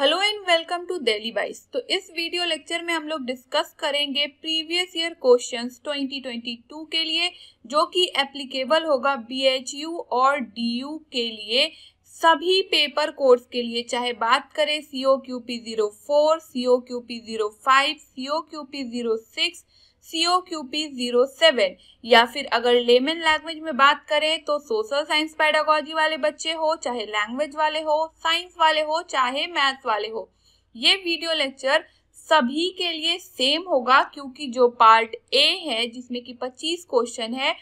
hello and welcome to Delhi bytes तो इस video lecture में हम लोग डिस्कस करेंगे प्रीवियस ईयर क्वेश्चंस 2022 के लिए जो कि एप्लीकेबल होगा बीएचयू और डीयू के लिए सभी पेपर कोर्स के लिए चाहे बात करें C O Q P zero four C O Q P zero five CO Q P zero six CO Q P zero seven या फिर अगर लेमन लैंग्वेज में बात करें तो सोशल साइंस पैडागोजी वाले बच्चे हो चाहे लैंग्वेज वाले हो साइंस वाले हो चाहे मैथ्स वाले हो ये वीडियो लेक्चर सभी के लिए सेम होगा क्योंकि जो पार्ट ए है जिसमें कि 25 क्वेश्चन है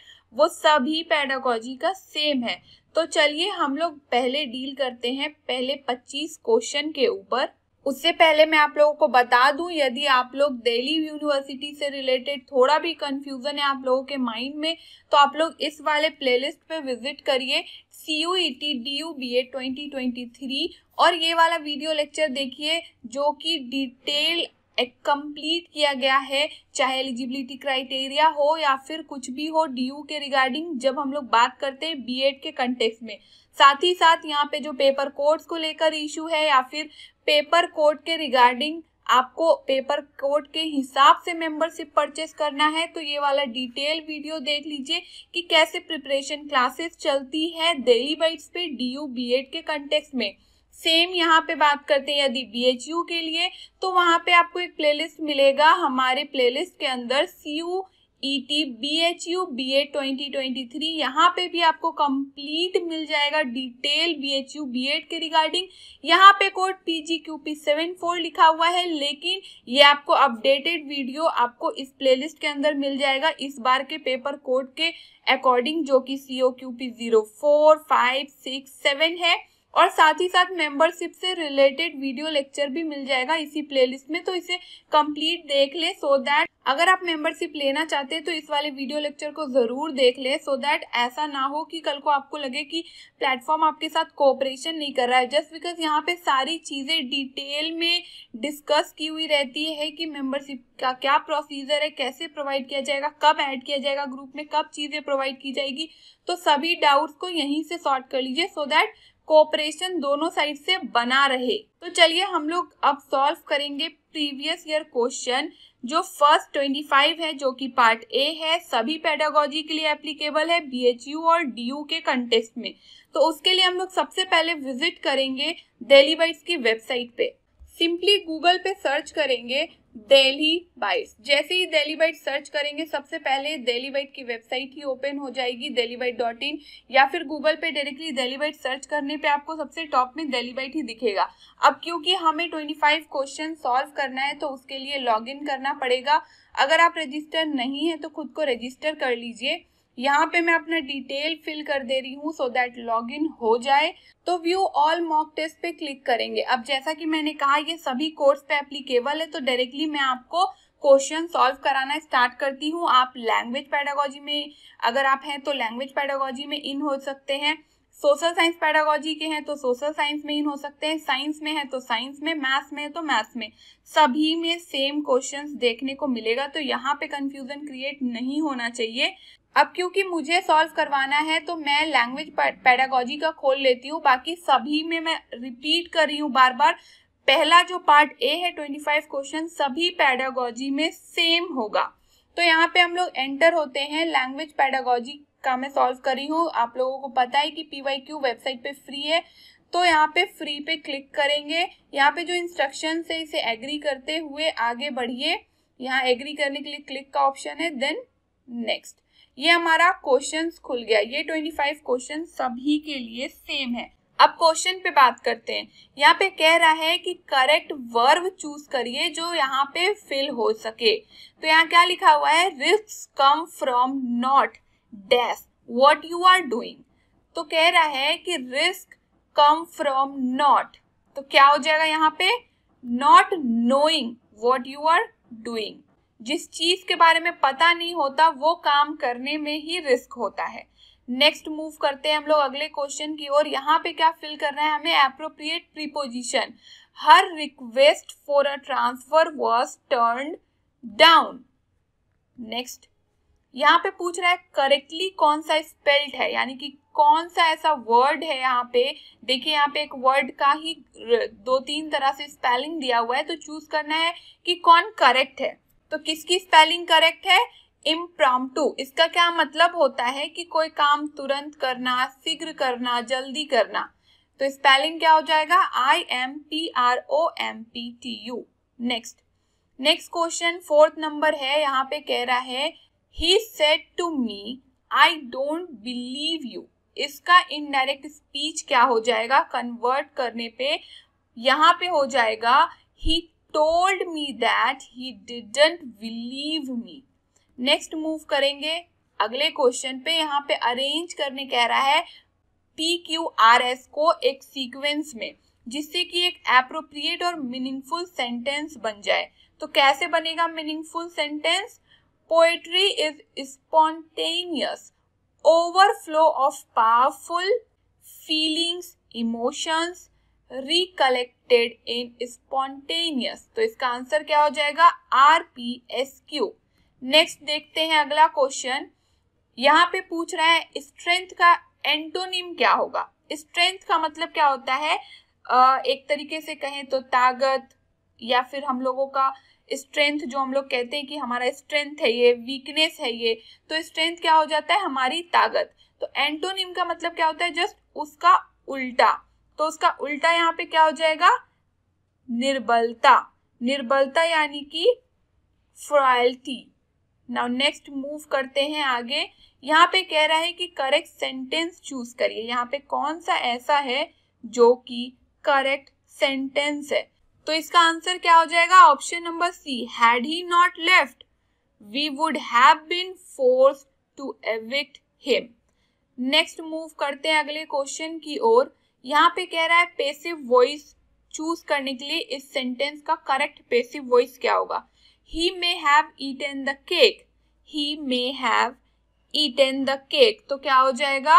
वो सभी पैडागोजी का सेम है तो चलिए हम लोग पहले डील करते हैं पहले 25 क्वेश्चन के ऊपर उससे पहले मैं आप लोगों को बता दूं यदि आप लोग दिल्ली यूनिवर्सिटी से रिलेटेड थोड़ा भी कंफ्यूजन है आप लोगों के माइंड में तो आप लोग इस वाले प्लेलिस्ट पे विजिट करिए C U E T D U B A twenty twenty three और ये वाला वीडियो लेक्चर देखिए जो कि डिटेल कंप्लीट किया गया है चाहे एलिजिबिलिटी क्राइटेरिया हो या फिर कुछ भी हो डीयू के रिगार्डिंग जब हम लोग बात करते हैं बीएड के कंटेक्स में साथ ही साथ यहाँ पे जो पेपर कोड्स को लेकर इशू है या फिर पेपर कोड के रिगार्डिंग आपको पेपर कोड के हिसाब से मेंबरशिप परचेस करना है तो ये वाला डिटेल वीडियो देख लीजिए कि कैसे प्रिपरेशन क्लासेस चलती है डेली बाइट्स पे डी यू के कंटेक्स में सेम यहाँ पे बात करते हैं यदि बी एच यू के लिए तो वहाँ पे आपको एक प्लेलिस्ट मिलेगा हमारे प्लेलिस्ट के अंदर C U E T B H U B A twenty twenty three यहाँ पे भी आपको कंप्लीट मिल जाएगा detail B H U B Ed के रिगार्डिंग यहाँ पे code P G Q P seven four लिखा हुआ है लेकिन ये आपको अपडेटेड वीडियो आपको इस प्ले लिस्ट के अंदर मिल जाएगा इस बार के पेपर कोड के अकॉर्डिंग जो कि C O Q P zero four five six seven है और साथ ही साथ मेंबरशिप से रिलेटेड वीडियो लेक्चर भी मिल जाएगा इसी प्लेलिस्ट में तो इसे कंप्लीट देख ले सो so दैट अगर आप मेंबरशिप लेना चाहते हैं तो इस वाले वीडियो लेक्चर को ज़रूर देख ले सो दैट ऐसा ना हो कि कल को आपको लगे कि प्लेटफॉर्म आपके साथ कोऑपरेशन नहीं कर रहा है जस्ट बिकॉज यहाँ पे सारी चीज़ें डिटेल में डिस्कस की हुई रहती है कि मेंबरशिप का क्या प्रोसीजर है कैसे प्रोवाइड किया जाएगा कब ऐड किया जाएगा ग्रुप में कब चीज़ें प्रोवाइड की जाएगी तो सभी डाउट्स को यहीं से सॉर्ट कर लीजिए सो दैट कोऑपरेशन दोनों साइड से बना रहे तो चलिए हम लोग अब सॉल्व करेंगे प्रीवियस ईयर क्वेश्चन जो फर्स्ट ट्वेंटी फाइव है जो कि पार्ट ए है सभी पेडागोजी के लिए एप्लीकेबल है बीएचयू और डीयू के कंटेस्ट में तो उसके लिए हम लोग सबसे पहले विजिट करेंगे डेली डेलीवाइट्स की वेबसाइट पे सिंपली गूगल पे सर्च करेंगे दिल्ली बाइट जैसे ही दिल्ली बाइट सर्च करेंगे सबसे पहले दिल्ली बाइट की वेबसाइट ही ओपन हो जाएगी दिल्ली बाइट डॉट इन या फिर गूगल पे डायरेक्टली दिल्ली बाइट सर्च करने पे आपको सबसे टॉप में दिल्ली बाइट ही दिखेगा अब क्योंकि हमें ट्वेंटी फाइव क्वेश्चन सॉल्व करना है तो उसके लिए लॉग इन करना पड़ेगा अगर आप रजिस्टर नहीं है तो खुद को रजिस्टर कर लीजिए यहाँ पे मैं अपना डिटेल फिल कर दे रही हूँ सो दैट लॉग इन हो जाए तो व्यू ऑल मॉक टेस्ट पे क्लिक करेंगे अब जैसा कि मैंने कहा ये सभी कोर्स पे एप्लीकेबल है तो डायरेक्टली मैं आपको क्वेश्चन सॉल्व कराना स्टार्ट करती हूँ आप लैंग्वेज पैडागोजी में अगर आप हैं तो लैंग्वेज पैडागोजी में इन हो सकते हैं सोशल साइंस पैडागोजी के हैं तो सोशल साइंस में इन हो सकते हैं साइंस में है तो साइंस में मैथ्स में है तो मैथ्स में सभी में सेम क्वेश्चंस देखने को मिलेगा तो यहाँ पे कंफ्यूजन क्रिएट नहीं होना चाहिए अब क्योंकि मुझे सॉल्व करवाना है तो मैं लैंग्वेज पैडागोजी का खोल लेती हूँ बाकी सभी में मैं रिपीट कर रही हूँ बार बार पहला जो पार्ट ए है ट्वेंटी फाइव क्वेश्चन सभी पैडागोजी में सेम होगा तो यहाँ पे हम लोग एंटर होते हैं लैंग्वेज पैडागोजी का मैं सॉल्व कर रही हूँ आप लोगों को पता है कि पी क्यू वेबसाइट पे फ्री है तो यहाँ पे फ्री पे क्लिक करेंगे यहाँ पे जो इंस्ट्रक्शन है इसे एग्री करते हुए आगे बढ़िए यहाँ एग्री करने के लिए क्लिक का ऑप्शन है देन नेक्स्ट ये हमारा क्वेश्चन खुल गया ये ट्वेंटी फाइव क्वेश्चन सभी के लिए सेम है अब क्वेश्चन पे बात करते हैं यहाँ पे कह रहा है कि करेक्ट वर्ब चूज करिए जो यहाँ पे फिल हो सके तो यहाँ क्या लिखा हुआ है risk come from not desk what you are doing तो कह रहा है कि रिस्क कम फ्रॉम नॉट तो क्या हो जाएगा यहाँ पे not knowing what you are doing जिस चीज के बारे में पता नहीं होता वो काम करने में ही रिस्क होता है नेक्स्ट मूव करते हैं हम लोग अगले क्वेश्चन की ओर यहाँ पे क्या फिल करना है हमें appropriate preposition her request for a transfer was turn down next यहाँ पे पूछ रहा है करेक्टली कौन सा स्पेल्ड है यानी कि कौन सा ऐसा वर्ड है यहाँ पे देखिए यहाँ पे एक वर्ड का ही दो तीन तरह से स्पेलिंग दिया हुआ है तो चूज करना है कि कौन करेक्ट है तो किसकी स्पेलिंग करेक्ट है इम्प्रॉम इसका क्या मतलब होता है कि कोई काम तुरंत करना शीघ्र करना जल्दी करना तो स्पेलिंग क्या हो जाएगा I M P R O M P T U next next question fourth number है यहाँ पे कह रहा है he said to me I don't believe you इसका इनडायरेक्ट स्पीच क्या हो जाएगा कन्वर्ट करने पे यहाँ पे हो जाएगा he told me that he didn't believe me next move करेंगे अगले क्वेश्चन पे यहाँ पे अरेंज करने कह रहा है पी क्यू आर एस को एक सीक्वेंस में जिससे कि एक एप्रोप्रिएट और मीनिंगफुल सेंटेंस बन जाए तो कैसे बनेगा meaningful sentence poetry is spontaneous overflow of powerful feelings emotions recollected in spontaneous तो इसका आंसर क्या हो जाएगा R P S Q next देखते हैं अगला क्वेश्चन यहाँ पे पूछ रहा है स्ट्रेंथ का एंटोनिम क्या होगा स्ट्रेंथ का मतलब क्या होता है एक तरीके से कहें तो ताकत या फिर हम लोगों का स्ट्रेंथ जो हम लोग कहते हैं कि हमारा स्ट्रेंथ है ये वीकनेस है ये तो स्ट्रेंथ क्या हो जाता है हमारी ताकत तो एंटोनिम का मतलब क्या होता है जस्ट उसका उल्टा तो उसका उल्टा यहाँ पे क्या हो जाएगा निर्बलता निर्बलता यानी कि फ्रॉयल्टी नाउ नेक्स्ट मूव करते हैं आगे यहाँ पे कह रहा है कि करेक्ट सेंटेंस चूज करिए यहाँ पे कौन सा ऐसा है जो कि करेक्ट सेंटेंस है तो इसका आंसर क्या हो जाएगा option number C had he not left we would have been forced to evict him next move करते हैं अगले क्वेश्चन की ओर यहाँ पे कह रहा है पेसिव वॉइस चूज करने के लिए इस सेंटेंस का करेक्ट पेसिव वॉइस क्या होगा he may have eaten the cake he may have eaten the cake तो क्या हो जाएगा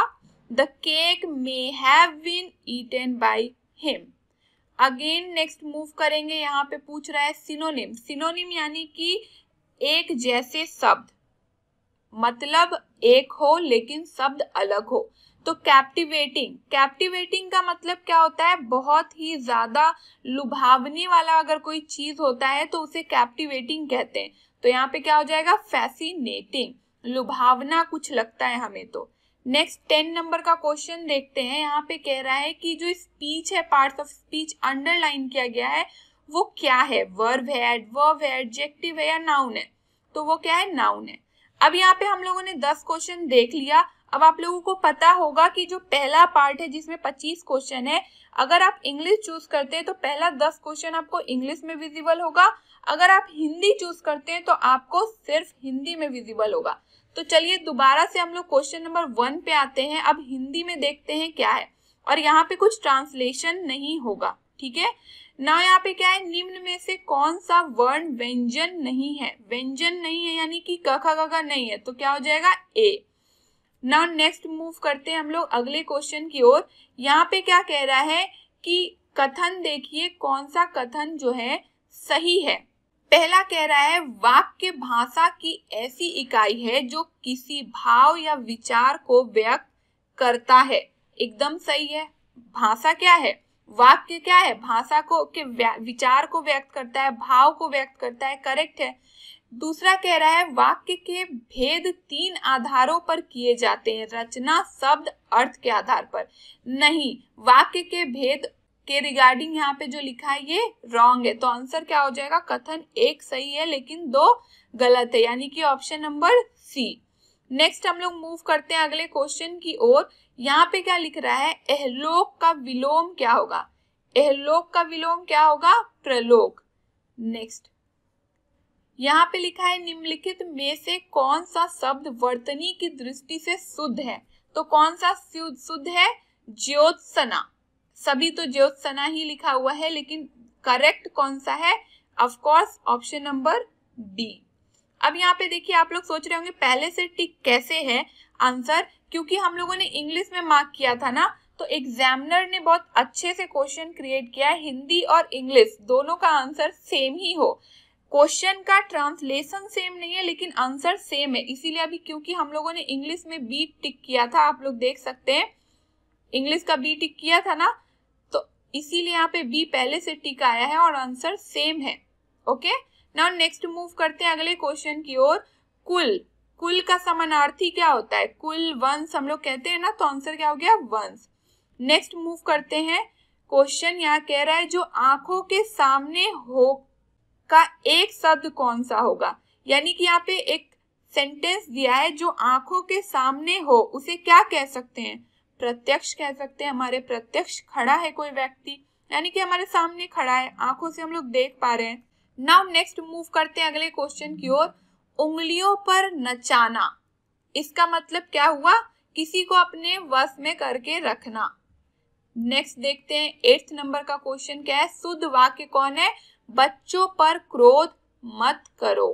the cake may have been eaten by him again next move करेंगे यहाँ पे पूछ रहा है सिनोनिम सिनोनिम यानी कि एक जैसे शब्द मतलब एक हो लेकिन शब्द अलग हो तो कैप्टिवेटिंग कैप्टिवेटिंग का मतलब क्या होता है बहुत ही ज़्यादा लुभावने वाला अगर कोई चीज़ होता है तो उसे कैप्टिवेटिंग कहते हैं तो यहाँ पे क्या हो जाएगा फैसिनेटिंग लुभावना कुछ लगता है हमें तो नेक्स्ट टेन नंबर का क्वेश्चन देखते हैं यहाँ पे कह रहा है कि जो स्पीच है पार्ट्स ऑफ स्पीच अंडरलाइन किया गया है वो क्या है वर्ब है एडवर्ब है एडजेक्टिव है या नाउन है तो वो क्या है नाउन है अब यहाँ पे हम लोगों ने दस क्वेश्चन देख लिया अब आप लोगों को पता होगा कि जो पहला पार्ट है जिसमें पच्चीस क्वेश्चन है अगर आप इंग्लिश चूज करते हैं तो पहला दस क्वेश्चन आपको इंग्लिश में विजिबल होगा अगर आप हिंदी चूज करते हैं तो आपको सिर्फ हिंदी में विजिबल होगा तो चलिए दोबारा से हम लोग क्वेश्चन नंबर वन पे आते हैं अब हिंदी में देखते हैं क्या है और यहाँ पे कुछ ट्रांसलेशन नहीं होगा ठीक है ना यहाँ पे क्या है निम्न में से कौन सा वर्ण व्यंजन नहीं है व्यंजन नहीं है यानी कि क ख ग नहीं है तो क्या हो जाएगा ए नाउ नेक्स्ट मूव करते हैं हम लोग अगले क्वेश्चन की ओर यहाँ पे क्या कह रहा है कि कथन देखिए कौन सा कथन जो है सही है पहला कह रहा है वाक्य भाषा की ऐसी इकाई है जो किसी भाव या विचार को व्यक्त करता है एकदम सही है भाषा क्या है वाक्य क्या है भाषा को के विचार को व्यक्त करता है भाव को व्यक्त करता है करेक्ट है दूसरा कह रहा है वाक्य के भेद तीन आधारों पर किए जाते हैं रचना शब्द अर्थ के आधार पर नहीं वाक्य के भेद के रिगार्डिंग यहाँ पे जो लिखा है ये रॉन्ग है तो आंसर क्या हो जाएगा कथन एक सही है लेकिन दो गलत है यानी कि ऑप्शन नंबर सी नेक्स्ट हम लोग मूव करते हैं अगले क्वेश्चन की ओर यहाँ पे क्या लिख रहा है एहलोक का विलोम क्या होगा एहलोक का विलोम क्या होगा प्रलोक नेक्स्ट यहाँ पे लिखा है निम्नलिखित में से कौन सा शब्द वर्तनी की दृष्टि से शुद्ध है तो कौन सा शुद्ध है ज्योत्सना सभी तो ज्योत्सना ही लिखा हुआ है लेकिन करेक्ट कौन सा है of course option number D अब यहाँ पे देखिए आप लोग सोच रहे होंगे पहले से टिक कैसे है आंसर क्योंकि हम लोगों ने इंग्लिश में मार्क किया था ना तो एग्जामिनर ने बहुत अच्छे से क्वेश्चन क्रिएट किया है हिंदी और इंग्लिश दोनों का आंसर सेम ही हो क्वेश्चन का ट्रांसलेशन सेम नहीं है लेकिन आंसर सेम है इसीलिए अभी क्योंकि हम लोगों ने इंग्लिश में बी टिक किया था आप लोग देख सकते हैं इंग्लिश का बी टिक किया था ना तो इसीलिए यहाँ पे बी पहले से टिक आया है और आंसर सेम है ओके नाउ नेक्स्ट मूव करते हैं अगले क्वेश्चन की ओर कुल कुल का समानार्थी क्या होता है कुल वंश हम लोग कहते हैं ना तो आंसर क्या हो गया वंश नेक्स्ट मूव करते हैं क्वेश्चन यहाँ कह रहा है जो आंखों के सामने हो का एक शब्द कौन सा होगा यानी कि यहाँ पे एक सेंटेंस दिया है जो आंखों के सामने हो उसे क्या कह सकते हैं प्रत्यक्ष कह सकते हैं हमारे प्रत्यक्ष खड़ा है कोई व्यक्ति यानी कि हमारे सामने खड़ा है आंखों से हम लोग देख पा रहे हैं नाउ नेक्स्ट मूव करते हैं अगले क्वेश्चन की ओर उंगलियों पर नचाना इसका मतलब क्या हुआ किसी को अपने वश में करके रखना नेक्स्ट देखते हैं एट्थ नंबर का क्वेश्चन क्या है शुद्ध वाक्य कौन है बच्चों पर क्रोध मत करो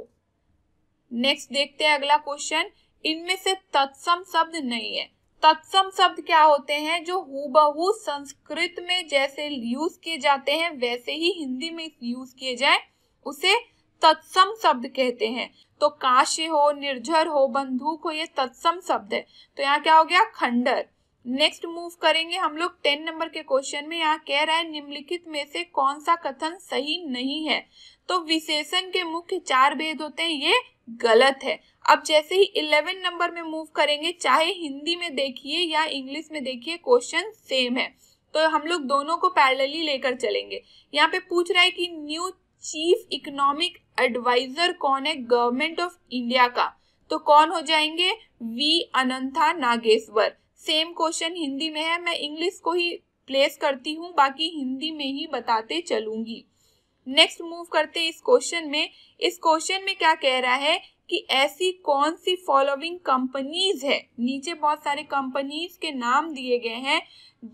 नेक्स्ट देखते हैं अगला क्वेश्चन इनमें से तत्सम शब्द नहीं है तत्सम शब्द क्या होते हैं जो हूबहू संस्कृत में जैसे यूज किए जाते हैं वैसे ही हिंदी में यूज किए जाए उसे तत्सम शब्द कहते हैं तो काश्य हो निर्जर हो बंधु हो ये तत्सम शब्द है तो यहाँ क्या हो गया खंडर नेक्स्ट मूव करेंगे हम लोग टेन नंबर के क्वेश्चन में यहाँ कह रहा है निम्नलिखित में से कौन सा कथन सही नहीं है तो विशेषण के मुख्य चार भेद होते हैं ये गलत है अब जैसे ही इलेवन नंबर में मूव करेंगे चाहे हिंदी में देखिए या इंग्लिश में देखिए क्वेश्चन सेम है तो हम लोग दोनों को पैरेलली लेकर चलेंगे यहाँ पे पूछ रहा है कि न्यू चीफ इकोनॉमिक एडवाइजर कौन है गवर्नमेंट ऑफ इंडिया का तो कौन हो जाएंगे V Anantha Nageswara same question Hindi में है मैं इंग्लिश को ही प्लेस करती हूँ बाकी हिंदी में ही बताते चलूंगी नेक्स्ट मूव करते इस क्वेश्चन में इस क्वेश्चन में क्या कह रहा है कि ऐसी कौन सी फॉलोइंग कंपनीज है नीचे बहुत सारे कंपनीज के नाम दिए गए हैं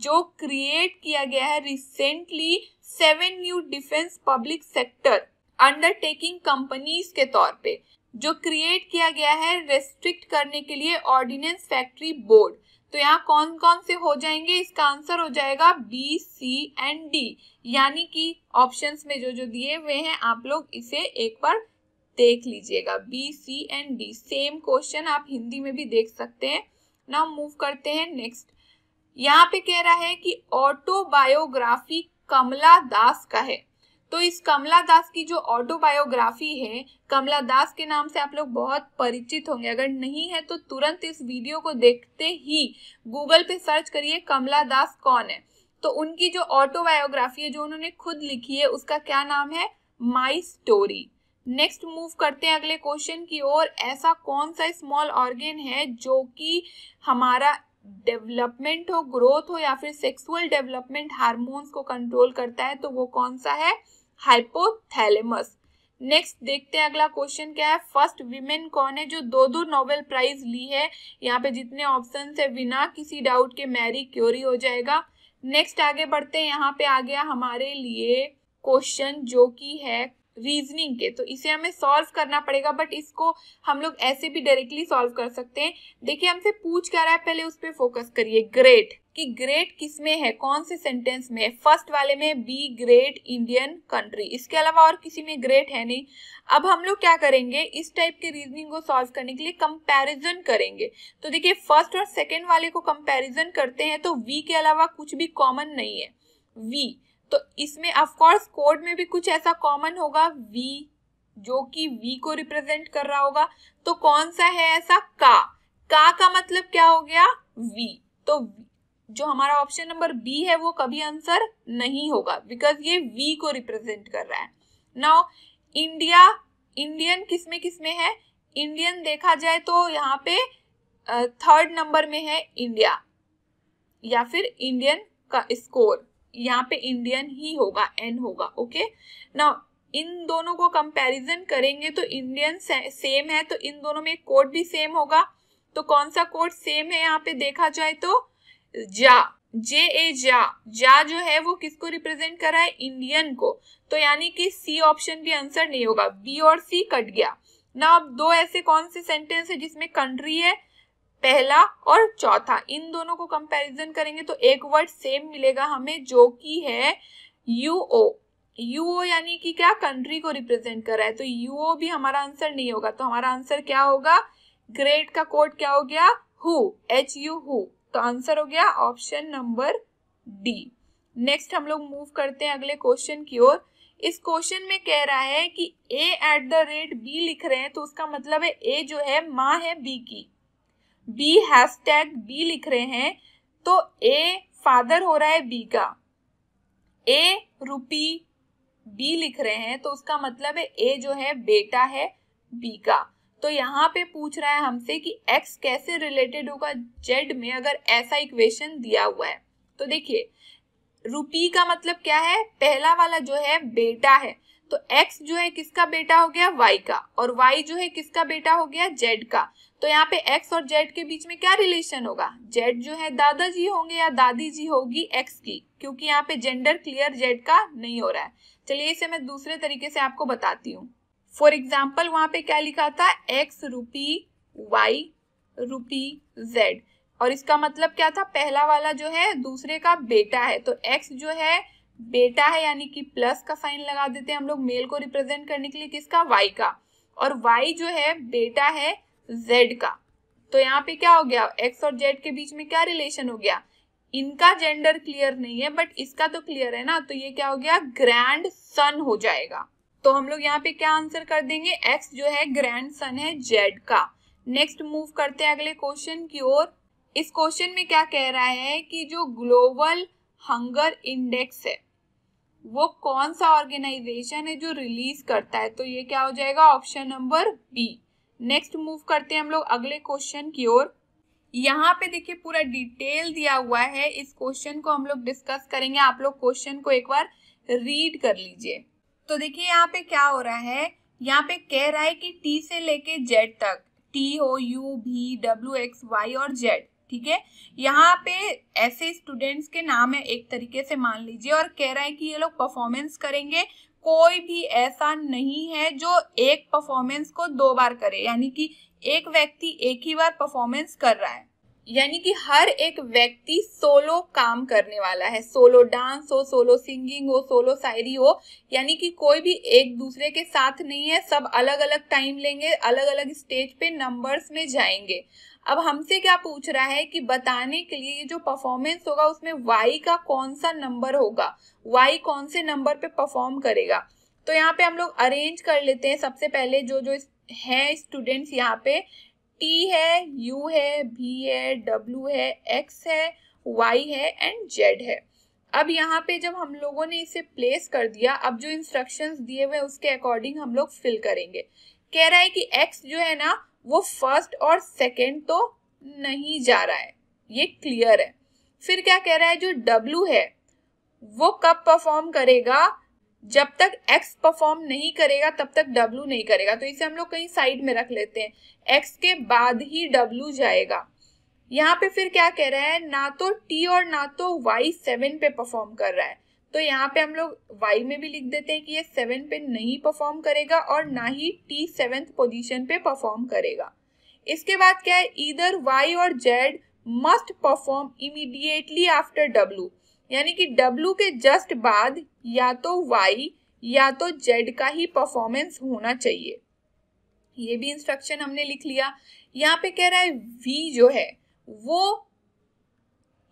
जो क्रिएट किया गया है recently seven new defence public sector undertaking companies के तौर पे जो क्रिएट किया गया है रेस्ट्रिक्ट करने के लिए ऑर्डिनेंस फैक्ट्री बोर्ड तो यहाँ कौन कौन से हो जाएंगे इसका आंसर हो जाएगा बी सी एंड डी यानी कि ऑप्शंस में जो जो दिए हुए हैं आप लोग इसे एक बार देख लीजिएगा B C and D same question आप हिंदी में भी देख सकते हैं ना मूव करते हैं नेक्स्ट यहाँ पे कह रहा है कि ऑटोबायोग्राफी कमला दास का है तो इस कमला दास की जो ऑटोबायोग्राफी है कमला दास के नाम से आप लोग बहुत परिचित होंगे अगर नहीं है तो तुरंत इस वीडियो को देखते ही गूगल पे सर्च करिए कमला दास कौन है तो उनकी जो ऑटोबायोग्राफी है जो उन्होंने खुद लिखी है उसका क्या नाम है माई स्टोरी नेक्स्ट मूव करते हैं अगले क्वेश्चन की ओर ऐसा कौन सा स्मॉल ऑर्गेन है जो कि हमारा डेवलपमेंट हो ग्रोथ हो या फिर सेक्सुअल डेवलपमेंट हार्मोन्स को कंट्रोल करता है तो वो कौन सा है हाइपोथैलेमस नेक्स्ट देखते हैं अगला क्वेश्चन क्या है फर्स्ट विमेन कौन है जो दो दो नोबेल प्राइज ली है यहाँ पे जितने ऑप्शन है बिना किसी डाउट के मैरी क्योरी हो जाएगा नेक्स्ट आगे बढ़ते हैं यहाँ पे आ गया हमारे लिए क्वेश्चन जो कि है रीजनिंग के तो इसे हमें सॉल्व करना पड़ेगा बट इसको हम लोग ऐसे भी डायरेक्टली सॉल्व कर सकते हैं देखिए हमसे पूछ क्या रहा है पहले उस पर फोकस करिए ग्रेट कि ग्रेट किस में है कौन से सेंटेंस में है फर्स्ट वाले में बी ग्रेट इंडियन कंट्री इसके अलावा और किसी में ग्रेट है नहीं अब हम लोग क्या करेंगे इस टाइप के रीजनिंग को सॉल्व करने के लिए कंपैरिजन करेंगे तो देखिए फर्स्ट और सेकेंड वाले को कंपैरिजन करते हैं तो वी के अलावा कुछ भी कॉमन नहीं है वी तो इसमें अफकोर्स कोड में भी कुछ ऐसा कॉमन होगा वी जो कि वी को रिप्रेजेंट कर रहा होगा तो कौन सा है ऐसा का का का मतलब क्या हो गया वी तो जो हमारा ऑप्शन नंबर बी है वो कभी आंसर नहीं होगा बिकॉज ये वी को रिप्रेजेंट कर रहा है नाउ इंडिया इंडियन किसमें किसमें है इंडियन देखा जाए तो यहाँ पे थर्ड नंबर में है इंडिया या फिर इंडियन का स्कोर यहाँ पे इंडियन ही होगा एन होगा ओके ना इन दोनों को कंपैरिजन करेंगे तो इंडियन सेम है तो इन दोनों में कोड भी सेम होगा तो कौन सा कोड सेम है यहाँ पे देखा जाए तो जा जे ए जा जा जो है वो किसको रिप्रेजेंट कर रहा है इंडियन को तो यानी कि सी ऑप्शन भी आंसर नहीं होगा बी और सी कट गया ना अब दो ऐसे कौन से सेंटेंस है जिसमें कंट्री है पहला और चौथा इन दोनों को कंपैरिजन करेंगे तो एक वर्ड सेम मिलेगा हमें जो कि है यूओ यूओ यानी कि क्या कंट्री को रिप्रेजेंट कर रहा है तो यूओ भी हमारा आंसर नहीं होगा तो हमारा आंसर क्या होगा ग्रेट का कोड क्या हो गया हु एच यू हु तो आंसर हो गया ऑप्शन नंबर डी नेक्स्ट हम लोग मूव करते हैं अगले क्वेश्चन की ओर इस क्वेश्चन में कह रहा है कि A at the rate B लिख रहे हैं तो उसका मतलब है ए जो है माँ है बी की बी हैश टैग बी लिख रहे हैं तो ए फादर हो रहा है बी का ए रुपी बी लिख रहे हैं तो उसका मतलब है ए जो है बेटा है बी का तो यहाँ पे पूछ रहा है हमसे कि एक्स कैसे रिलेटेड होगा जेड में अगर ऐसा इक्वेशन दिया हुआ है तो देखिए रुपी का मतलब क्या है पहला वाला जो है बेटा है तो एक्स जो है किसका बेटा हो गया वाई का और वाई जो है किसका बेटा हो गया जेड का तो यहाँ पे एक्स और जेड के बीच में क्या रिलेशन होगा जेड जो है दादाजी होंगे या दादी जी होगी एक्स की क्योंकि यहाँ पे जेंडर क्लियर जेड का नहीं हो रहा है चलिए इसे मैं दूसरे तरीके से आपको बताती हूँ फॉर एग्जाम्पल वहां पे क्या लिखा था एक्स रूपी वाई रूपी जेड और इसका मतलब क्या था पहला वाला जो है दूसरे का बेटा है तो एक्स जो है बेटा है यानी कि प्लस का साइन लगा देते हैं हम लोग मेल को रिप्रेजेंट करने के लिए किसका वाई का और वाई जो है बेटा है जेड का तो यहाँ पे क्या हो गया एक्स और जेड के बीच में क्या रिलेशन हो गया इनका जेंडर क्लियर नहीं है बट इसका तो क्लियर है ना तो ये क्या हो गया ग्रैंड सन हो जाएगा तो हम लोग यहाँ पे क्या आंसर कर देंगे एक्स जो है ग्रैंड सन है जेड का नेक्स्ट मूव करते हैं अगले क्वेश्चन की ओर इस क्वेश्चन में क्या कह रहा है कि जो ग्लोबल हंगर इंडेक्स है वो कौन सा ऑर्गेनाइजेशन है जो रिलीज करता है तो ये क्या हो जाएगा option number B next move करते हैं हम लोग अगले क्वेश्चन की ओर यहाँ पे देखिए पूरा डिटेल दिया हुआ है इस क्वेश्चन को हम लोग डिस्कस करेंगे आप लोग क्वेश्चन को एक बार रीड कर लीजिए तो देखिए यहाँ पे क्या हो रहा है यहाँ पे कह रहा है कि टी से लेके जेड तक टी ओ यू भी डब्ल्यू एक्स वाई और जेड ठीक है यहाँ पे ऐसे स्टूडेंट्स के नाम है एक तरीके से मान लीजिए और कह रहा है कि ये लोग परफॉर्मेंस करेंगे कोई भी ऐसा नहीं है जो एक परफॉर्मेंस को दो बार करे यानी कि एक व्यक्ति एक ही बार परफॉर्मेंस कर रहा है यानी कि हर एक व्यक्ति सोलो काम करने वाला है सोलो डांस हो सोलो सिंगिंग हो सोलो शायरी हो यानी कि कोई भी एक दूसरे के साथ नहीं है सब अलग अलग टाइम लेंगे अलग अलग स्टेज पे नंबर्स में जाएंगे अब हमसे क्या पूछ रहा है कि बताने के लिए ये जो परफॉर्मेंस होगा उसमें वाई का कौन सा नंबर होगा वाई कौन से नंबर पे परफॉर्म करेगा तो यहाँ पे हम लोग अरेंज कर लेते हैं सबसे पहले जो जो है स्टूडेंट्स यहाँ पे टी है यू है बी है डब्ल्यू है एक्स है वाई है एंड जेड है अब यहाँ पे जब हम लोगों ने इसे प्लेस कर दिया अब जो इंस्ट्रक्शंस दिए हुए उसके अकॉर्डिंग हम लोग फिल करेंगे कह रहा है कि एक्स जो है ना वो फर्स्ट और सेकेंड तो नहीं जा रहा है ये क्लियर है फिर क्या कह रहा है जो डब्लू है वो कब परफॉर्म करेगा जब तक एक्स परफॉर्म नहीं करेगा तब तक डब्ल्यू नहीं करेगा तो इसे हम लोग कहीं साइड में रख लेते हैं एक्स के बाद ही डब्ल्यू जाएगा यहाँ पे फिर क्या कह रहा है ना तो टी और ना तो वाई सेवन पे परफॉर्म कर रहा है तो यहाँ पे हम लोग वाई में भी लिख देते हैं कि ये सेवन पे नहीं परफॉर्म करेगा और ना ही टी सेवेंथ पोजिशन पे परफॉर्म करेगा इसके बाद क्या है इधर वाई और Z must perform immediately after W यानी कि डब्लू के जस्ट बाद या तो वाई या तो जेड का ही परफॉर्मेंस होना चाहिए ये भी इंस्ट्रक्शन हमने लिख लिया यहाँ पे कह रहा है वी जो है वो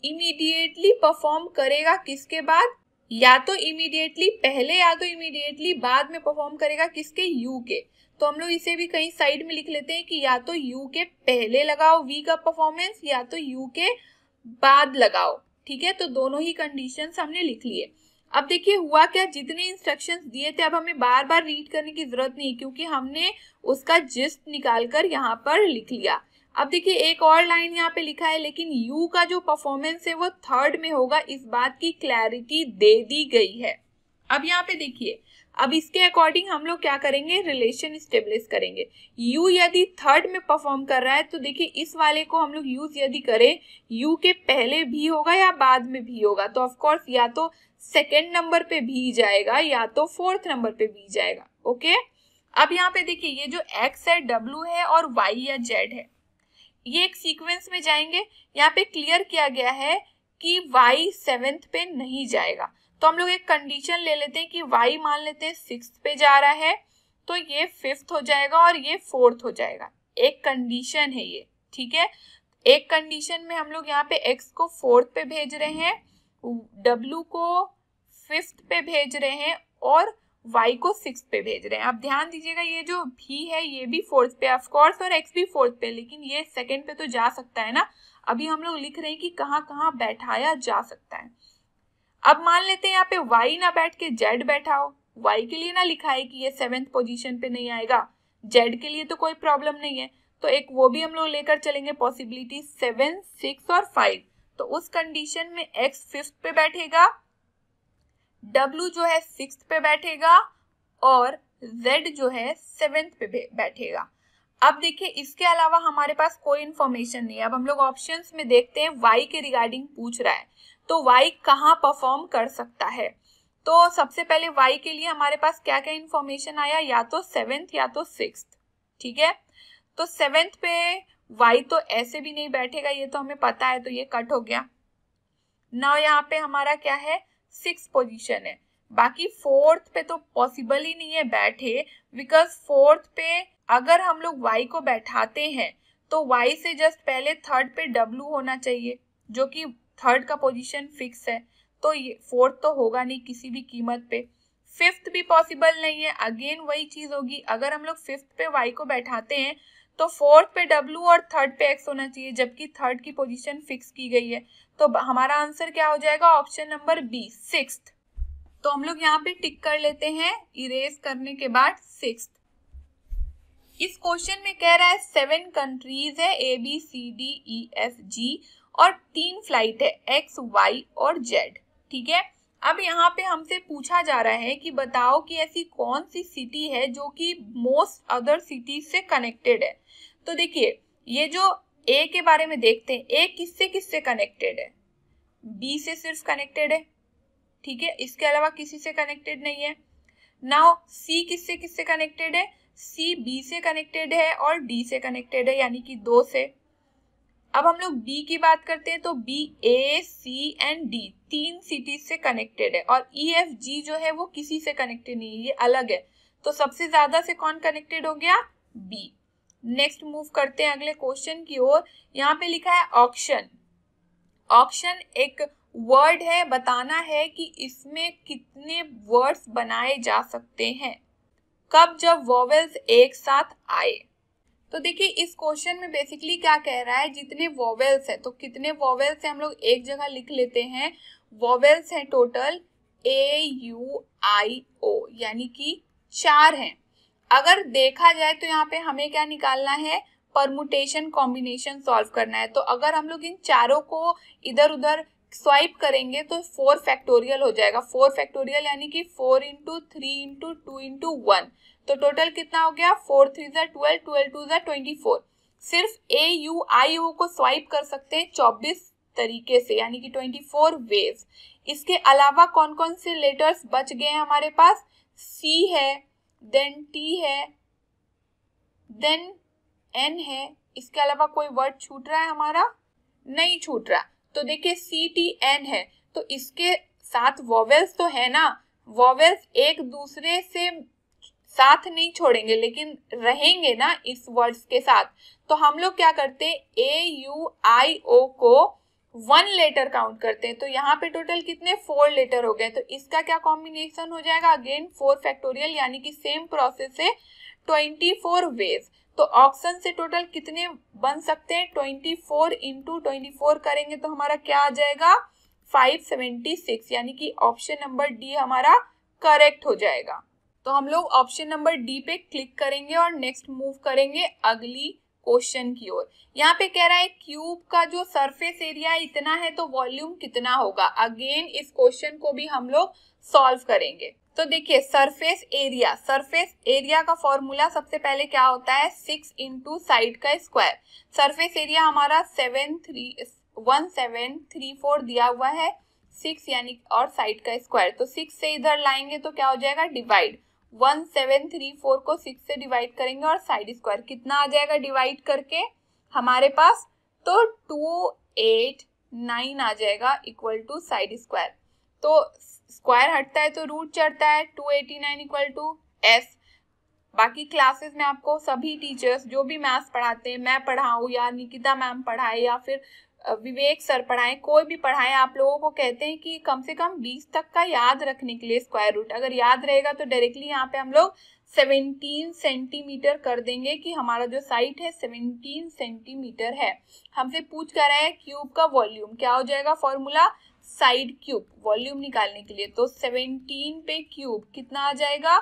इमीडिएटली परफॉर्म करेगा किसके बाद या तो इमीडिएटली पहले या तो इमीडिएटली बाद में परफॉर्म करेगा किसके यू के तो हम लोग इसे भी कहीं साइड में लिख लेते हैं कि या तो यू के पहले लगाओ वी का परफॉर्मेंस या तो यू के बाद लगाओ ठीक है तो दोनों ही कंडीशन हमने लिख लिए अब देखिए हुआ क्या जितने इंस्ट्रक्शन दिए थे अब हमें बार बार रीड करने की जरूरत नहीं क्योंकि हमने उसका जिस्ट निकाल कर यहाँ पर लिख लिया अब देखिए एक और लाइन यहाँ पे लिखा है लेकिन यू का जो परफॉर्मेंस है वो थर्ड में होगा इस बात की क्लैरिटी दे दी गई है अब यहाँ पे देखिए अब इसके अकॉर्डिंग हम लोग क्या करेंगे रिलेशन स्टेब्लिश करेंगे यू यदि थर्ड में परफॉर्म कर रहा है तो देखिए इस वाले को हम लोग यूज यदि करें यू के पहले भी होगा या बाद में भी होगा तो ऑफकोर्स या तो सेकेंड नंबर पे भी जाएगा या तो फोर्थ नंबर पे भी जाएगा ओके अब यहाँ पे देखिए ये जो एक्स है डब्ल्यू है और वाई या जेड है ये एक सीक्वेंस में जाएंगे यहाँ पे क्लियर किया गया है कि वाई सेवेंथ पे नहीं जाएगा तो हम लोग एक कंडीशन ले लेते हैं कि वाई मान लेते हैं सिक्स पे जा रहा है तो ये फिफ्थ हो जाएगा और ये फोर्थ हो जाएगा एक कंडीशन है ये ठीक है एक कंडीशन में हम लोग यहाँ पे एक्स को फोर्थ पे भेज रहे हैं डब्लू को फिफ्थ पे भेज रहे हैं और वाई को सिक्स पे भेज रहे हैं आप ध्यान दीजिएगा ये जो भी है ये भी फोर्थ पे ऑफकोर्स और एक्स भी फोर्थ पे लेकिन ये सेकेंड पे तो जा सकता है ना अभी हम लोग लिख रहे हैं कि कहाँ कहाँ बैठाया जा सकता है अब मान लेते हैं यहाँ पे वाई ना बैठ के जेड बैठा हो वाई के लिए ना लिखा है कि ये सेवेंथ पोजिशन पे नहीं आएगा जेड के लिए तो कोई प्रॉब्लम नहीं है तो एक वो भी हम लोग लेकर चलेंगे पॉसिबिलिटी सेवन सिक्स और फाइव तो उस कंडीशन में एक्स फिफ्थ पे बैठेगा डब्ल्यू जो है सिक्स पे बैठेगा और जेड जो है सेवेंथ पे बैठेगा अब देखिए इसके अलावा हमारे पास कोई इन्फॉर्मेशन नहीं है अब हम लोग ऑप्शंस में देखते हैं वाई के रिगार्डिंग पूछ रहा है तो वाई कहाँ परफॉर्म कर सकता है तो सबसे पहले वाई के लिए हमारे पास क्या क्या इन्फॉर्मेशन आया या तो सेवेंथ या तो सिक्स ठीक है तो सेवेंथ पे वाई तो ऐसे भी नहीं बैठेगा ये तो हमें पता है तो ये कट हो गया ना यहाँ पे हमारा क्या है सिक्स पोजीशन है बाकी फोर्थ पे तो पॉसिबल ही नहीं है बैठे बिकॉज फोर्थ पे अगर हम लोग वाई को बैठाते हैं तो वाई से जस्ट पहले थर्ड पे डब्लू होना चाहिए जो कि थर्ड का पोजीशन फिक्स है तो ये फोर्थ तो होगा नहीं किसी भी कीमत पे फिफ्थ भी पॉसिबल नहीं है अगेन वही चीज होगी अगर हम लोग फिफ्थ पे वाई को बैठाते हैं तो फोर्थ पे डब्लू और थर्ड पे एक्स होना चाहिए जबकि थर्ड की पोजीशन फिक्स की गई है तो हमारा आंसर क्या हो जाएगा ऑप्शन नंबर बी सिक्स तो हम लोग यहाँ पे टिक कर लेते हैं इरेज करने के बाद सिक्स इस क्वेश्चन में कह रहा है सेवन कंट्रीज है A B C D E F G और तीन फ्लाइट है एक्स वाई और जेड ठीक है अब यहाँ पे हमसे पूछा जा रहा है कि बताओ कि ऐसी कौन सी सिटी है जो कि मोस्ट अदर सिटीज से कनेक्टेड है तो देखिए ये जो ए के बारे में देखते हैं ए किससे किससे कनेक्टेड है बी से सिर्फ कनेक्टेड है ठीक है इसके अलावा किसी से कनेक्टेड नहीं है नाउ सी किससे किससे कनेक्टेड है सी बी से कनेक्टेड है और डी से कनेक्टेड है यानी कि दो से अब हम लोग बी की बात करते हैं तो B A C and D तीन सिटीज से कनेक्टेड है और ई एफ जी जो है वो किसी से कनेक्टेड नहीं है ये अलग है तो सबसे ज्यादा से कौन कनेक्टेड हो गया बी नेक्स्ट मूव करते हैं अगले क्वेश्चन की ओर यहाँ पे लिखा है ऑक्शन ऑक्शन एक वर्ड है बताना है कि इसमें कितने वर्ड्स बनाए जा सकते हैं कब जब वॉवेल्स एक साथ आए तो देखिए इस क्वेश्चन में बेसिकली क्या कह रहा है जितने वॉवेल्स है तो कितने वॉवेल्स है हम लोग एक जगह लिख लेते हैं वॉवेल्स है टोटल ए यू आई ओ यानी कि चार हैं अगर देखा जाए तो यहाँ पे हमें क्या निकालना है परमुटेशन कॉम्बिनेशन सॉल्व करना है तो अगर हम लोग इन चारों को इधर उधर स्वाइप करेंगे तो फोर फैक्टोरियल हो जाएगा फोर फैक्टोरियल यानी कि four into three into two into one तो टोटल कितना हो गया फोर थ्री जै ट्वेल्व ट्वेल्व टू जै ट्वेंटी फोर सिर्फ ए यू आई ओ को स्वाइप कर सकते हैं चौबीस तरीके से यानी कि ट्वेंटी फोर वेज इसके अलावा कौन कौन से लेटर्स बच गए हैं हमारे पास सी है देन टी है देन एन है इसके अलावा कोई वर्ड छूट रहा है हमारा नहीं छूट रहा तो देखिए सी टी एन है तो इसके साथ वॉवेल्स तो है ना वॉवेल्स एक दूसरे से साथ नहीं छोड़ेंगे लेकिन रहेंगे ना इस वर्ड्स के साथ तो हम लोग क्या करते हैं ए यू आई ओ को वन लेटर काउंट करते हैं तो यहाँ पे टोटल कितने फोर लेटर हो गए तो इसका क्या कॉम्बिनेशन हो जाएगा अगेन फोर फैक्टोरियल यानी कि सेम प्रोसेस है ट्वेंटी फोर वेज तो ऑप्शन से टोटल कितने बन सकते हैं twenty four into twenty four करेंगे तो हमारा क्या आ जाएगा फाइव सेवेंटी सिक्स यानी कि ऑप्शन नंबर डी हमारा करेक्ट हो जाएगा तो हम लोग ऑप्शन नंबर डी पे क्लिक करेंगे और नेक्स्ट मूव करेंगे अगली क्वेश्चन की ओर यहाँ पे कह रहा है क्यूब का जो सरफेस एरिया इतना है तो वॉल्यूम कितना होगा अगेन इस क्वेश्चन को भी हम लोग सॉल्व करेंगे तो देखिए सरफेस एरिया सरफेस एरिया का फॉर्मूला सबसे पहले क्या होता है सिक्स इंटू साइड का स्क्वायर सरफेस एरिया हमारा seven three one seven three four दिया हुआ है सिक्स यानी और साइड का स्क्वायर तो सिक्स से इधर लाएंगे तो क्या हो जाएगा divide one seven three four को सिक्स से डिवाइड करेंगे और साइड स्क्वायर कितना आ जाएगा डिवाइड करके हमारे पास तो टू एट नाइन आ जाएगा इक्वल टू साइड स्क्वायर तो स्क्वायर हटता है तो रूट चढ़ता है two eighty nine equal to S बाकी क्लासेस में आपको सभी टीचर्स जो भी मैथ्स पढ़ाते हैं मैं पढ़ाऊँ या निकिता मैम पढ़ाए या फिर विवेक सर पढ़ाएं कोई भी पढ़ाएं आप लोगों को कहते हैं कि कम से कम बीस तक का याद रखने के लिए स्क्वायर रूट अगर याद रहेगा तो डायरेक्टली यहाँ पे हम लोग सेवेंटीन सेंटीमीटर कर देंगे कि हमारा जो साइट है सेवेंटीन सेंटीमीटर है हमसे पूछ कर रहा है क्यूब का वॉल्यूम क्या हो जाएगा फॉर्मूला साइड क्यूब वॉल्यूम निकालने के लिए तो सेवनटीन पे क्यूब कितना आ जाएगा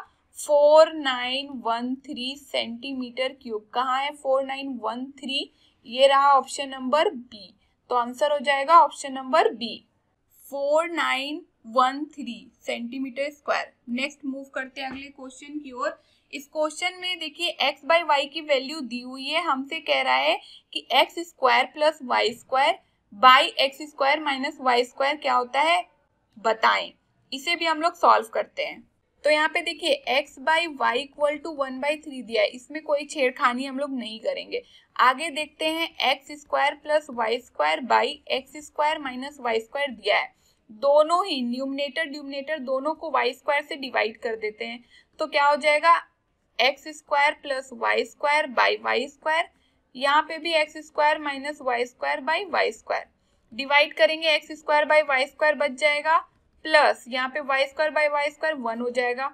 four nine one three centimetre cube कहाँ है फोर नाइन वन थ्री ये रहा ऑप्शन नंबर बी तो आंसर हो जाएगा option number B four nine one three centimetre square next move करते हैं अगले क्वेश्चन की ओर इस क्वेश्चन में देखिए एक्स बाई वाई की वैल्यू दी हुई है हमसे कह रहा है कि X square plus Y square by X square minus Y square क्या होता है बताएं इसे भी हम लोग सॉल्व करते हैं तो यहाँ पे देखिए X by Y equal to one by three दिया है इसमें कोई छेड़खानी हम लोग नहीं करेंगे आगे देखते हैं X square plus Y square by X square minus Y square दिया है दोनों ही न्यूमिनेटर ड्यूमिनेटर दोनों को वाई स्क्वायर से डिवाइड कर देते हैं तो क्या हो जाएगा X square plus Y square by Y square यहाँ पे भी X square minus Y square by Y square divide करेंगे X square by Y square बच जाएगा प्लस यहाँ पे Y square by Y square one हो जाएगा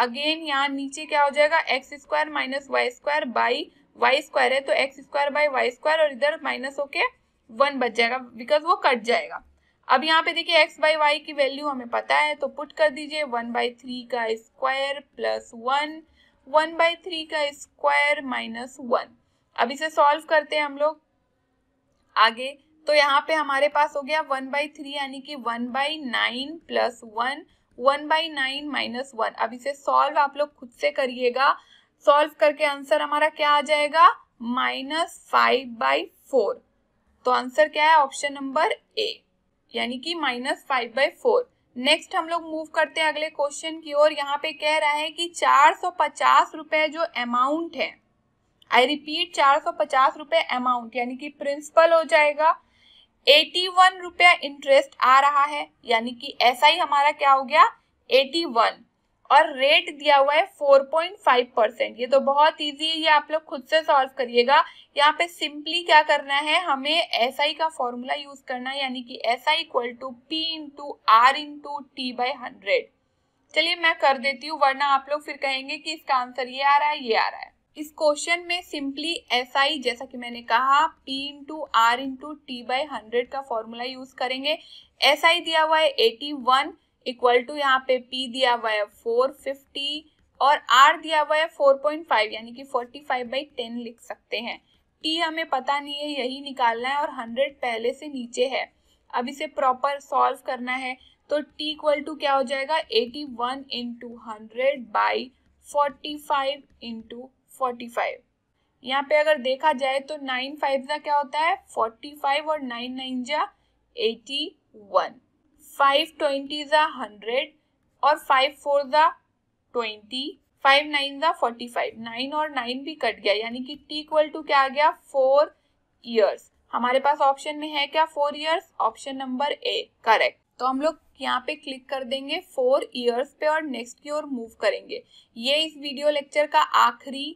अगेन यहाँ नीचे क्या हो जाएगा X square minus Y square by Y square है तो X square by Y square और इधर माइनस होके वन बच जाएगा बिकॉज वो कट जाएगा अब यहाँ पे देखिए एक्स बाई वाई की वैल्यू हमें पता है तो पुट कर दीजिए वन बाई थ्री का square plus one one by three का स्क्वायर माइनस वन अब इसे सॉल्व करते हैं हम लोग आगे तो यहाँ पे हमारे पास हो गया वन बाई थ्री यानी कि one by nine plus one one by nine minus one अब इसे सॉल्व आप लोग खुद से करिएगा सॉल्व करके आंसर हमारा क्या आ जाएगा माइनस फाइव बाई फोर तो आंसर क्या है ऑप्शन नंबर ए यानी कि minus five by four next हम लोग मूव करते हैं अगले क्वेश्चन की ओर यहाँ पे कह रहा है कि चार सौ पचास रुपए जो अमाउंट है आई रिपीट चार सौ पचास रुपए अमाउंट यानी कि प्रिंसिपल हो जाएगा एटी वन रुपया इंटरेस्ट आ रहा है यानी कि ऐसा ही हमारा क्या हो गया एटी वन और रेट दिया हुआ है फोर पॉइंट फाइव परसेंट ये तो बहुत इजी है ये आप लोग खुद से सॉल्व करिएगा यहाँ पे सिंपली क्या करना है हमें एस आई का फॉर्मूला यूज करना है यानी कि S I equal to P into R into T by hundred चलिए मैं कर देती हूँ वरना आप लोग फिर कहेंगे कि इसका आंसर ये आ रहा है ये आ रहा है इस क्वेश्चन में सिंपली एस आई जैसा कि मैंने कहा P into R into T by hundred का फॉर्मूला यूज करेंगे एस आई दिया हुआ है एटी वन इक्वल टू यहाँ पे पी दिया हुआ है फोर फिफ्टी और आर दिया हुआ है फोर पॉइंट फाइव यानी कि फोर्टी फाइव बाई टेन लिख सकते हैं टी हमें पता नहीं है यही निकालना है और हंड्रेड पहले से नीचे है अब इसे प्रॉपर सॉल्व करना है तो टी इक्वल टू क्या हो जाएगा eighty one into hundred by forty five into forty five यहाँ पे अगर देखा जाए तो नाइन फाइव जा क्या होता है फोर्टी फाइव और नाइन नाइन जा एटी वन फाइव ट्वेंटी जा हंड्रेड और फाइव फोर जा ट्वेंटी फाइव नाइन जा फोर्टी फाइव नाइन और नाइन भी कट गया यानी कि टी इक्वल टू क्या आ गया फोर ईयर्स हमारे पास ऑप्शन में है क्या four years option number A correct तो हम लोग यहाँ पे क्लिक कर देंगे फोर ईयर्स पे और नेक्स्ट की ओर मूव करेंगे ये इस वीडियो लेक्चर का आखिरी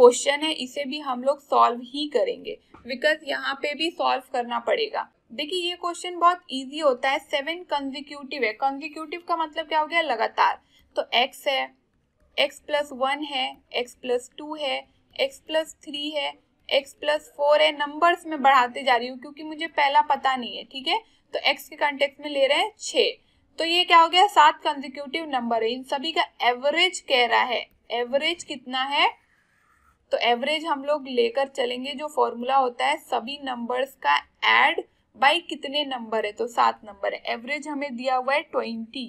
क्वेश्चन है इसे भी हम लोग सॉल्व ही करेंगे बिकॉज यहाँ पे भी सॉल्व करना पड़ेगा देखिए ये क्वेश्चन बहुत इजी होता है सेवन कंजिक्यूटिव है कंजिक्यूटिव का मतलब क्या हो गया लगातार तो x है x प्लस वन है x प्लस टू है x प्लस थ्री है x प्लस फोर है नंबर्स में बढ़ाते जा रही हूँ क्योंकि मुझे पहला पता नहीं है ठीक है तो x के कॉन्टेक्ट में ले रहे हैं छः तो ये क्या हो गया सात कंजिक्यूटिव नंबर है इन सभी का एवरेज कह रहा है एवरेज कितना है तो एवरेज हम लोग लेकर चलेंगे जो फॉर्मूला होता है सभी नंबर्स का एड बाई कितने नंबर है तो सात नंबर है एवरेज हमें दिया हुआ है ट्वेंटी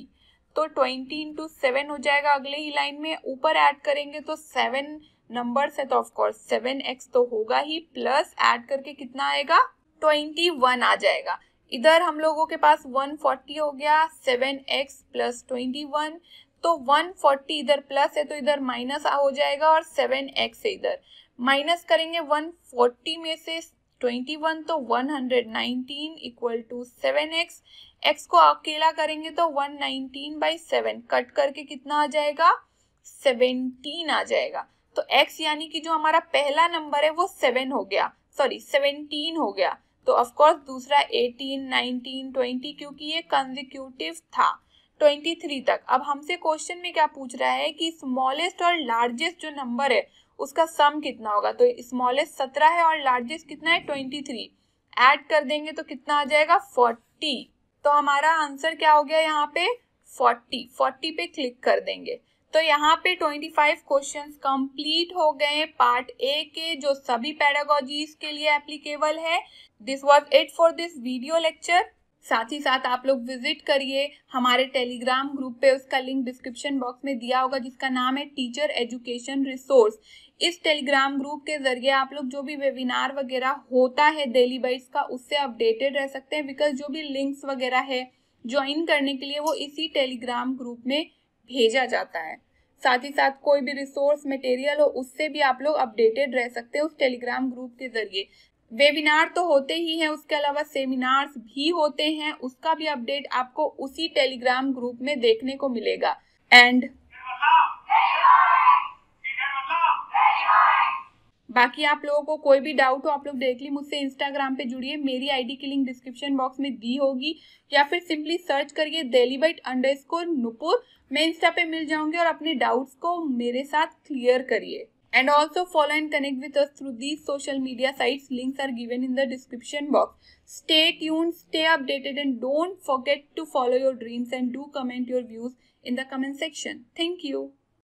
तो ट्वेंटी इंटू सेवन हो जाएगा अगले ही लाइन में ऊपर ऐड करेंगे तो सेवन नंबर्स है तो ऑफकोर्स सेवन एक्स तो होगा ही प्लस ऐड करके कितना आएगा ट्वेंटी वन आ जाएगा इधर हम लोगों के पास वन फोर्टी हो गया seven X plus twenty one तो 140 इधर प्लस है तो इधर माइनस हो जाएगा और 7x है इधर माइनस करेंगे 140 में से 21 तो 119 इक्वल टू 7x x को अकेला करेंगे तो 119 बाई सेवन कट करके कितना आ जाएगा 17 आ जाएगा तो x यानी कि जो हमारा पहला नंबर है वो 7 हो गया सॉरी 17 हो गया तो ऑफकोर्स दूसरा 18, 19, 20 क्योंकि ये कंजिक्यूटिव था 23 तक अब हमसे क्वेश्चन में क्या पूछ रहा है कि स्मॉलेस्ट और लार्जेस्ट जो नंबर है उसका सम कितना होगा तो स्मॉलेस्ट सत्रह है और लार्जेस्ट कितना है ट्वेंटी थ्री एड कर देंगे तो कितना आ जाएगा फोर्टी तो हमारा आंसर क्या हो गया यहाँ पे फोर्टी फोर्टी पे क्लिक कर देंगे तो यहाँ पे ट्वेंटी फाइव क्वेश्चन कंप्लीट हो गए पार्ट ए के जो सभी पैडागोजीज के लिए एप्लीकेबल है this was it for this video lecture साथ ही साथ आप लोग विजिट करिए हमारे टेलीग्राम ग्रुप पे उसका लिंक डिस्क्रिप्शन बॉक्स में दिया होगा जिसका नाम है टीचर एजुकेशन रिसोर्स इस टेलीग्राम ग्रुप के जरिए आप लोग जो भी वेबिनार वगैरह होता है डेली बाइट्स का उससे अपडेटेड रह सकते हैं बिकॉज जो भी लिंक्स वगैरह है ज्वाइन करने के लिए वो इसी टेलीग्राम ग्रुप में भेजा जाता है साथ ही साथ कोई भी रिसोर्स मटेरियल हो उससे भी आप लोग अपडेटेड रह सकते हैं उस टेलीग्राम ग्रुप के जरिए वेबिनार तो होते ही हैं उसके अलावा सेमिनार्स भी होते हैं उसका भी अपडेट आपको उसी टेलीग्राम ग्रुप में देखने को मिलेगा एंड बाकी आप लोगों को कोई भी डाउट हो आप लोग डायरेक्टली मुझसे इंस्टाग्राम पे जुड़िए मेरी आईडी की लिंक डिस्क्रिप्शन बॉक्स में दी होगी या फिर सिंपली सर्च करिए daily bite underscore Nupur मैं इंस्टा पे मिल जाऊंगी और अपने डाउट्स को मेरे साथ क्लियर करिए and also follow and connect with us through these social media sites links are given in the description box stay tuned stay updated and don't forget to follow your dreams and do comment your views in the comment section thank you